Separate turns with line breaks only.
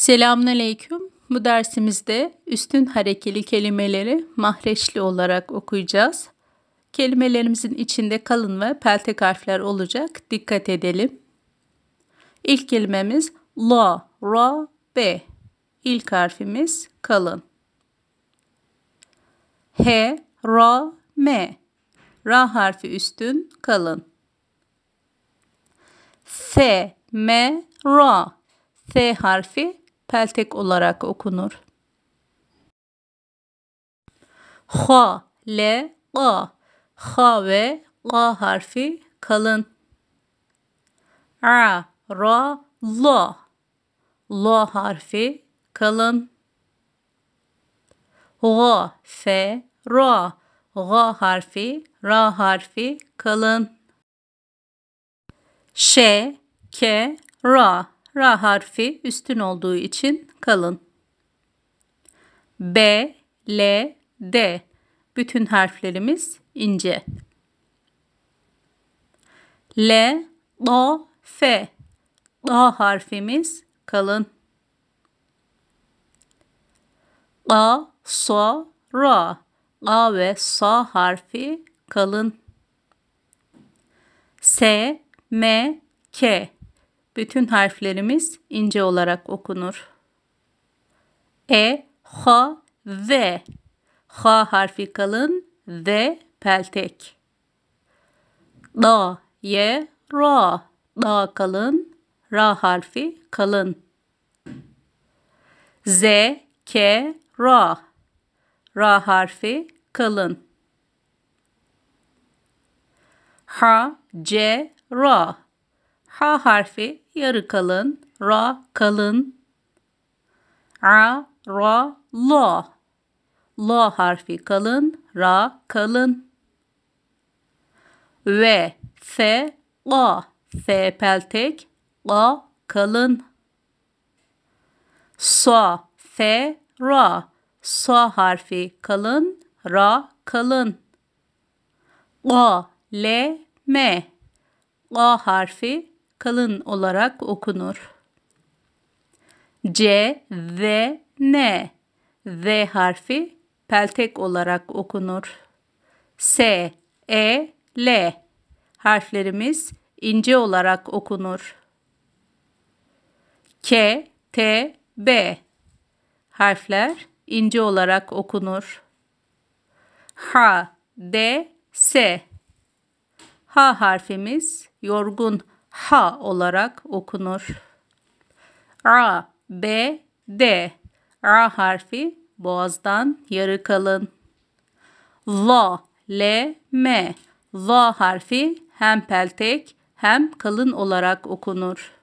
Selamünaleyküm. Bu dersimizde üstün harekeli kelimeleri mahreçli olarak okuyacağız. Kelimelerimizin içinde kalın ve peltek harfler olacak. Dikkat edelim. İlk kelimemiz la, ra, be. İlk harfimiz kalın. He, ra, me. Ra harfi üstün, kalın. S, me, ra. S harfi peltek olarak okunur. Ha, le, A, Ha ve A harfi kalın. A, ra, la. La harfi kalın. Ga, fe, ra. Ga harfi, ra harfi kalın. Ş, ke, ra ra harfi üstün olduğu için kalın. B, L, D. Bütün harflerimiz ince. L, Do, F. Do harfimiz kalın. A, S, R, A ve S harfi kalın. S, M, K. Bütün harflerimiz ince olarak okunur. E, H, V. H harfi kalın, V peltek. Da, Y, Ra. Da kalın, Ra harfi kalın. Z, K, Ra. Ra harfi kalın. Ha, C, Ra. H harfi yarı kalın, ra kalın, a, ra, lo. Lo harfi kalın, ra kalın. Ve, f, la. F peltek, la kalın. So, f, ra. So harfi kalın, ra kalın. La, le, me. La harfi kalın olarak okunur. C ve N V harfi peltek olarak okunur. S, E, L harflerimiz ince olarak okunur. K, T, B harfler ince olarak okunur. H, D, S H harfimiz yorgun ha olarak okunur. A, B, D. A harfi boğazdan yarı kalın. La, L, M. La harfi hem peltek hem kalın olarak okunur.